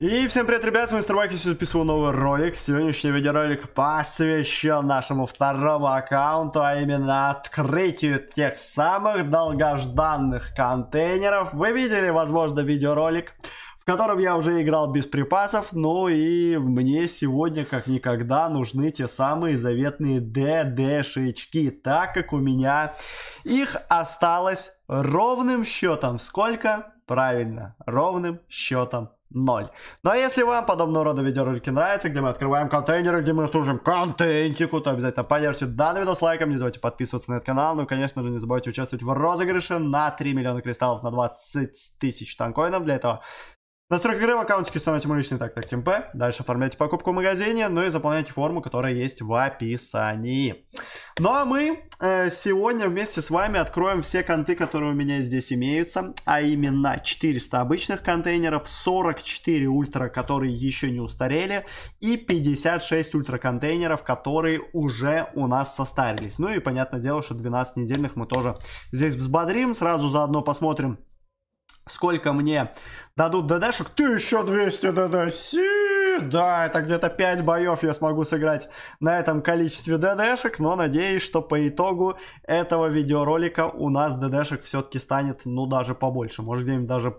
И всем привет, ребят, с вами Старбак, Сегодня писал новый ролик. Сегодняшний видеоролик посвящен нашему второму аккаунту, а именно открытию тех самых долгожданных контейнеров. Вы видели, возможно, видеоролик, в котором я уже играл без припасов, ну и мне сегодня, как никогда, нужны те самые заветные ДД ДДшечки, так как у меня их осталось ровным счетом. Сколько? Правильно, ровным счетом ноль. Но ну, а если вам подобного рода видеоролики нравятся, где мы открываем контейнеры, где мы служим контентику, то обязательно поддержите данный видос лайком, не забывайте подписываться на этот канал, ну и, конечно же, не забывайте участвовать в розыгрыше на 3 миллиона кристаллов на 20 тысяч танкоинов. Для этого Настройка игры в аккаунтике установите мой личный так так темп. Дальше оформляйте покупку в магазине, ну и заполняйте форму, которая есть в описании. Ну а мы э, сегодня вместе с вами откроем все конты, которые у меня здесь имеются, а именно 400 обычных контейнеров, 44 ультра, которые еще не устарели, и 56 ультра контейнеров, которые уже у нас состарились. Ну и понятное дело, что 12 недельных мы тоже здесь взбодрим, сразу заодно посмотрим, сколько мне дадут ДДшек. 1200 ДДС! Да, это где-то 5 боев я смогу сыграть на этом количестве ДДшек, но надеюсь, что по итогу этого видеоролика у нас ДДшек все-таки станет, ну, даже побольше. Может, где-нибудь даже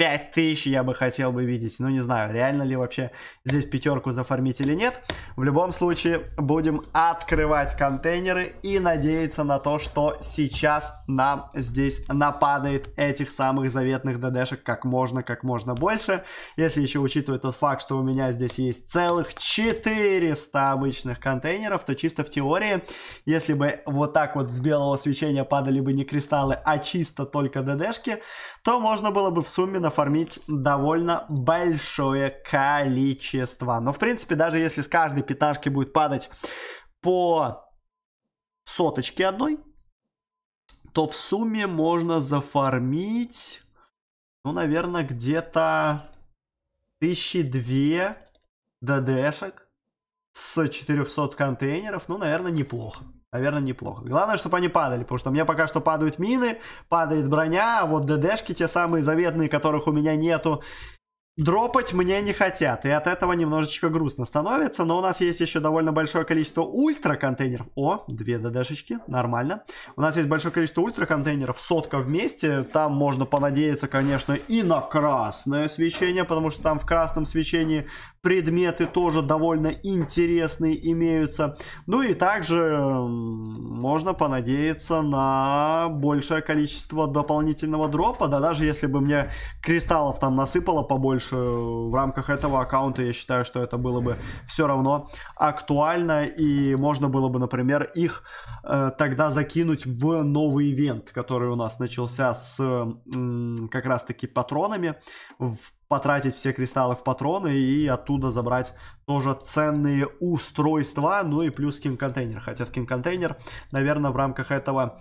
5000 я бы хотел бы видеть. Ну, не знаю, реально ли вообще здесь пятерку зафармить или нет. В любом случае, будем открывать контейнеры и надеяться на то, что сейчас нам здесь нападает этих самых заветных ДДшек как можно, как можно больше. Если еще учитывать тот факт, что у меня здесь есть целых 400 обычных контейнеров, то чисто в теории, если бы вот так вот с белого свечения падали бы не кристаллы, а чисто только ДДшки, то можно было бы в сумме на нафармить довольно большое количество. Но, в принципе, даже если с каждой пятнашки будет падать по соточке одной, то в сумме можно зафармить, ну, наверное, где-то тысячи две ДДшек с 400 контейнеров. Ну, наверное, неплохо наверное, неплохо. Главное, чтобы они падали, потому что мне пока что падают мины, падает броня, а вот ДДшки, те самые заветные, которых у меня нету, дропать мне не хотят. И от этого немножечко грустно становится, но у нас есть еще довольно большое количество ультра-контейнеров. О, две ДДшечки, нормально. У нас есть большое количество ультра-контейнеров, сотка вместе. Там можно понадеяться, конечно, и на красное свечение, потому что там в красном свечении предметы тоже довольно интересные имеются. Ну и также можно понадеяться на большее количество дополнительного дропа. Да даже если бы мне кристаллов там насыпало побольше э, в рамках этого аккаунта, я считаю, что это было бы все равно актуально. И можно было бы, например, их э, тогда закинуть в новый ивент, который у нас начался с э, как раз-таки патронами в потратить все кристаллы в патроны и оттуда забрать тоже ценные устройства, ну и плюс скин-контейнер. Хотя скин-контейнер, наверное, в рамках этого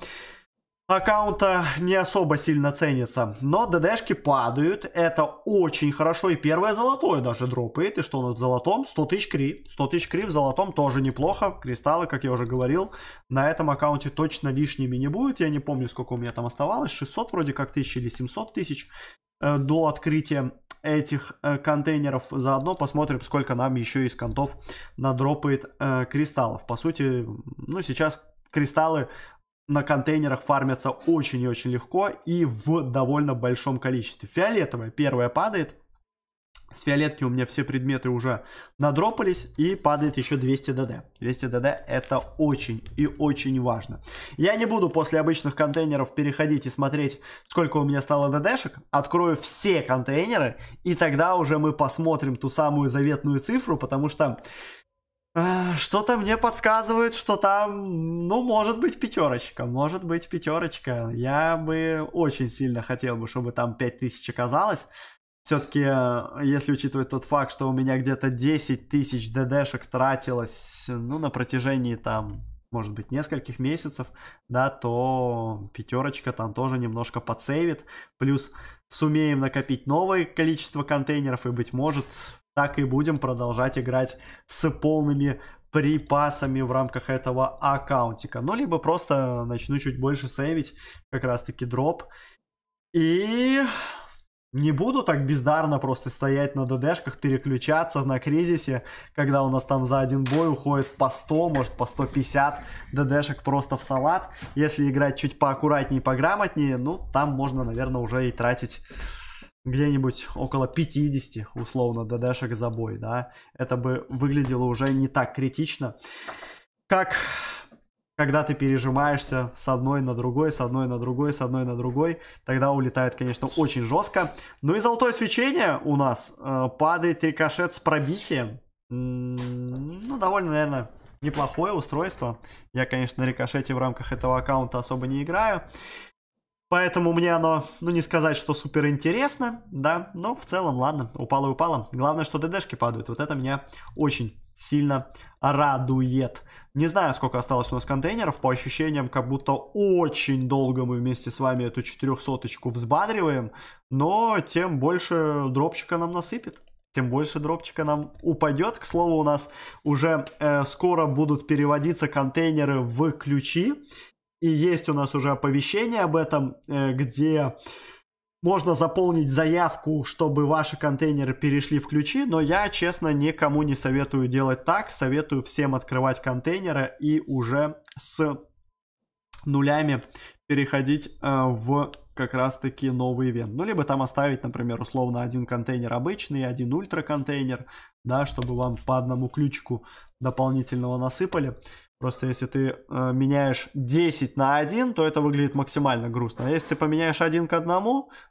аккаунта не особо сильно ценится. Но ДДшки падают, это очень хорошо. И первое золотое даже дропает. И что у нас в золотом? 100 тысяч кри. 100 тысяч кри в золотом тоже неплохо. Кристаллы, как я уже говорил, на этом аккаунте точно лишними не будет. Я не помню, сколько у меня там оставалось. 600 вроде как тысяч или 700 тысяч э, до открытия этих э, контейнеров. Заодно посмотрим, сколько нам еще из контов надропает э, кристаллов. По сути, ну сейчас кристаллы на контейнерах фармятся очень и очень легко и в довольно большом количестве. Фиолетовая первая падает, с фиолетки у меня все предметы уже надропались и падает еще 200 ДД. 200 ДД это очень и очень важно. Я не буду после обычных контейнеров переходить и смотреть, сколько у меня стало ДДшек. Открою все контейнеры и тогда уже мы посмотрим ту самую заветную цифру, потому что э, что-то мне подсказывает, что там, ну, может быть пятерочка, может быть пятерочка. Я бы очень сильно хотел бы, чтобы там 5000 оказалось все-таки, э, если учитывать тот факт, что у меня где-то 10 тысяч ДДшек тратилось, ну, на протяжении там, может быть, нескольких месяцев, да, то пятерочка там тоже немножко подсейвит. Плюс сумеем накопить новое количество контейнеров, и, быть может, так и будем продолжать играть с полными припасами в рамках этого аккаунтика. Ну, либо просто начну чуть больше сейвить, как раз-таки дроп. И не буду так бездарно просто стоять на ДДшках, переключаться на кризисе, когда у нас там за один бой уходит по 100, может по 150 ДДшек просто в салат. Если играть чуть поаккуратнее, пограмотнее, ну там можно, наверное, уже и тратить где-нибудь около 50 условно ДДшек за бой, да. Это бы выглядело уже не так критично, как когда ты пережимаешься с одной на другой, с одной на другой, с одной на другой, тогда улетает, конечно, очень жестко. Ну и золотое свечение у нас э, падает рикошет с пробитием. М -м, ну, довольно, наверное, неплохое устройство. Я, конечно, на рикошете в рамках этого аккаунта особо не играю. Поэтому мне оно, ну не сказать, что супер интересно, да, но в целом, ладно, упало и упало. Главное, что ДДшки падают, вот это меня очень сильно радует. Не знаю, сколько осталось у нас контейнеров. По ощущениям, как будто очень долго мы вместе с вами эту 400-очку взбадриваем. Но тем больше дропчика нам насыпет. Тем больше дропчика нам упадет. К слову, у нас уже э, скоро будут переводиться контейнеры в ключи. И есть у нас уже оповещение об этом, э, где можно заполнить заявку, чтобы ваши контейнеры перешли в ключи, но я, честно, никому не советую делать так. Советую всем открывать контейнеры и уже с нулями переходить э, в как раз-таки новый ивент. Ну, либо там оставить, например, условно один контейнер обычный, один ультра контейнер, да, чтобы вам по одному ключику дополнительного насыпали. Просто если ты э, меняешь 10 на 1, то это выглядит максимально грустно. А если ты поменяешь 1 к 1,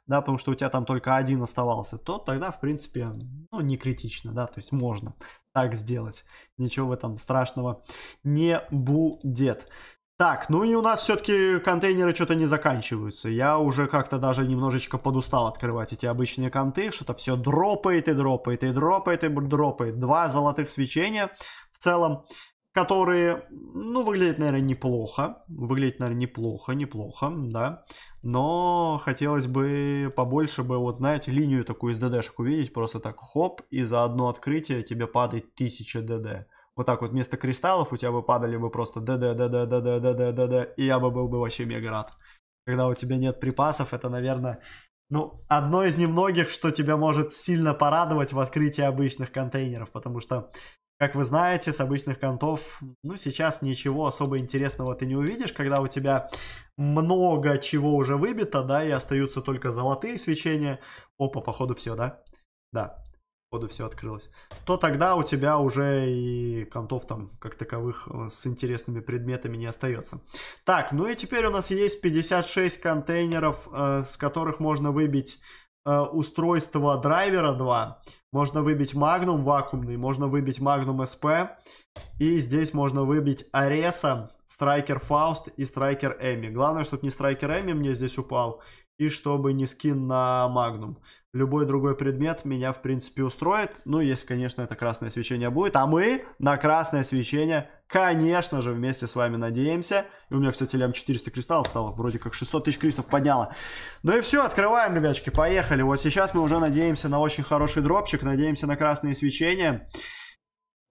да, потому что у тебя там только один оставался, то тогда, в принципе, ну, не критично, да, то есть можно так сделать. Ничего в этом страшного не будет. Так, ну и у нас все-таки контейнеры что-то не заканчиваются. Я уже как-то даже немножечко подустал открывать эти обычные конты. Что-то все дропает и дропает и дропает и дропает. Два золотых свечения в целом которые, ну, выглядят, наверное, неплохо. выглядят, наверное, неплохо, неплохо, да. Но хотелось бы побольше бы, вот знаете, линию такую из ДДшек увидеть, просто так хоп, и за одно открытие тебе падает 1000 ДД. Вот так вот вместо кристаллов у тебя бы падали бы просто ДД, ДД, ДД, ДД, ДД, и я бы был бы вообще мега рад. Когда у тебя нет припасов, это, наверное, ну, одно из немногих, что тебя может сильно порадовать в открытии обычных контейнеров, потому что как вы знаете, с обычных контов, ну, сейчас ничего особо интересного ты не увидишь, когда у тебя много чего уже выбито, да, и остаются только золотые свечения. Опа, походу все, да? Да, походу все открылось. То тогда у тебя уже и контов там, как таковых, э, с интересными предметами не остается. Так, ну и теперь у нас есть 56 контейнеров, э, с которых можно выбить Э, устройства драйвера 2. Можно выбить магнум вакуумный, можно выбить магнум сп И здесь можно выбить Ареса, Страйкер Фауст и Страйкер Эми. Главное, чтобы не Страйкер Эми мне здесь упал. И чтобы не скин на магнум Любой другой предмет меня, в принципе, устроит. Ну, если, конечно, это красное свечение будет. А мы на красное свечение, конечно же, вместе с вами надеемся. И у меня, кстати, лям 400 кристаллов стало. Вроде как 600 тысяч крисов подняло. Ну и все, открываем, ребячки, поехали. Вот сейчас мы уже надеемся на очень хороший дропчик. Надеемся на красные свечения.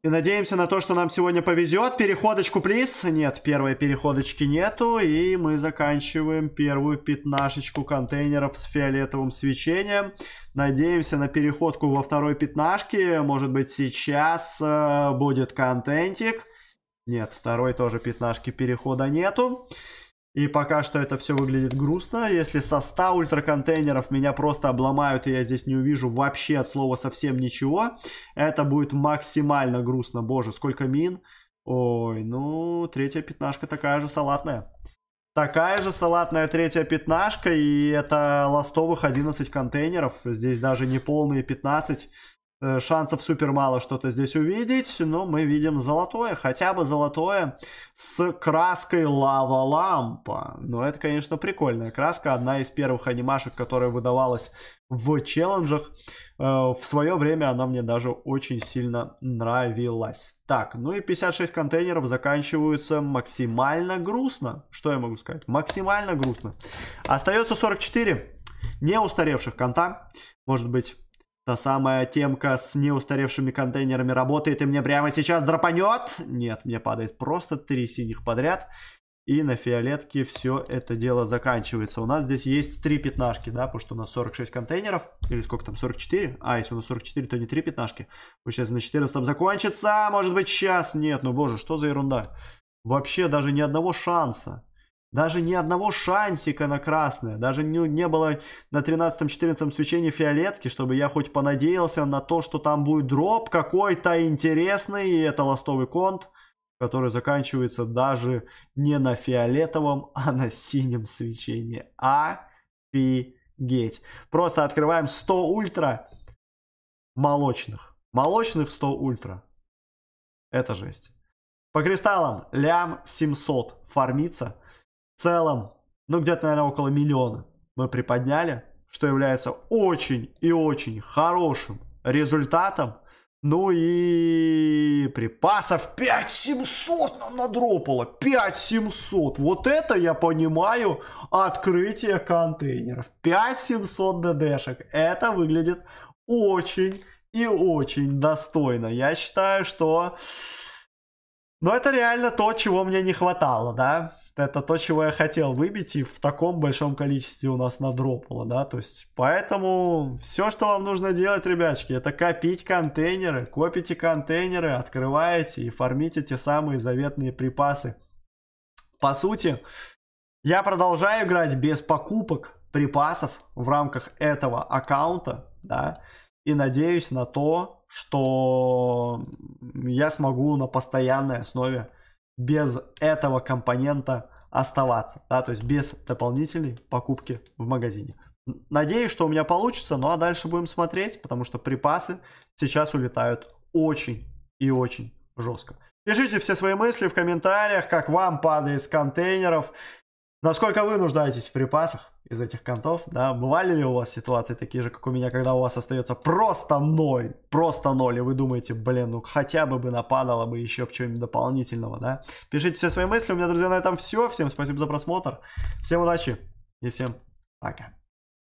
И надеемся на то, что нам сегодня повезет. Переходочку, плиз. Нет, первой переходочки нету. И мы заканчиваем первую пятнашечку контейнеров с фиолетовым свечением. Надеемся на переходку во второй пятнашке. Может быть, сейчас э, будет контентик. Нет, второй тоже пятнашки перехода нету. И пока что это все выглядит грустно. Если со 100 ультраконтейнеров меня просто обломают, и я здесь не увижу вообще от слова совсем ничего, это будет максимально грустно. Боже, сколько мин. Ой, ну, третья пятнашка такая же салатная. Такая же салатная третья пятнашка, и это ластовых 11 контейнеров. Здесь даже не полные 15. Э, шансов супер мало что-то здесь увидеть, но мы видим золотое, хотя бы золотое с краской лава-лампа. Но ну, это, конечно, прикольная краска, одна из первых анимашек, которая выдавалась в челленджах. Э, в свое время она мне даже очень сильно нравилась. Так, ну и 56 контейнеров заканчиваются максимально грустно. Что я могу сказать? Максимально грустно. Остается 44 не устаревших конта. Может быть, Та самая темка с неустаревшими контейнерами работает и мне прямо сейчас драпанет? Нет, мне падает просто три синих подряд. И на фиолетке все это дело заканчивается. У нас здесь есть три пятнашки, да, потому что у нас 46 контейнеров. Или сколько там, 44? А, если у нас 44, то не три пятнашки. Получается, на 14 закончится, может быть, сейчас. Нет, ну боже, что за ерунда. Вообще даже ни одного шанса. Даже ни одного шансика на красное. Даже не, не было на 13-14 свечении фиолетки, чтобы я хоть понадеялся на то, что там будет дроп какой-то интересный. И это ластовый конт, который заканчивается даже не на фиолетовом, а на синем свечении. Офигеть. Просто открываем 100 ультра молочных. Молочных 100 ультра. Это жесть. По кристаллам лям 700 фармится. В целом, ну где-то, наверное, около миллиона мы приподняли, что является очень и очень хорошим результатом. Ну и припасов 5700 нам надропало. 5700. Вот это я понимаю открытие контейнеров. 5700 ДДшек. Это выглядит очень и очень достойно. Я считаю, что... Но ну, это реально то, чего мне не хватало, да? это то, чего я хотел выбить, и в таком большом количестве у нас надропало, да, то есть, поэтому все, что вам нужно делать, ребячки, это копить контейнеры, копите контейнеры, открываете и фармите те самые заветные припасы. По сути, я продолжаю играть без покупок припасов в рамках этого аккаунта, да, и надеюсь на то, что я смогу на постоянной основе без этого компонента оставаться, да, то есть без дополнительной покупки в магазине. Надеюсь, что у меня получится, ну а дальше будем смотреть, потому что припасы сейчас улетают очень и очень жестко. Пишите все свои мысли в комментариях, как вам падает с контейнеров, Насколько вы нуждаетесь в припасах из этих контов, да? Бывали ли у вас ситуации такие же, как у меня, когда у вас остается просто ноль, просто ноль, и вы думаете, блин, ну хотя бы бы нападало бы еще чего-нибудь дополнительного, да? Пишите все свои мысли. У меня, друзья, на этом все. Всем спасибо за просмотр. Всем удачи и всем пока.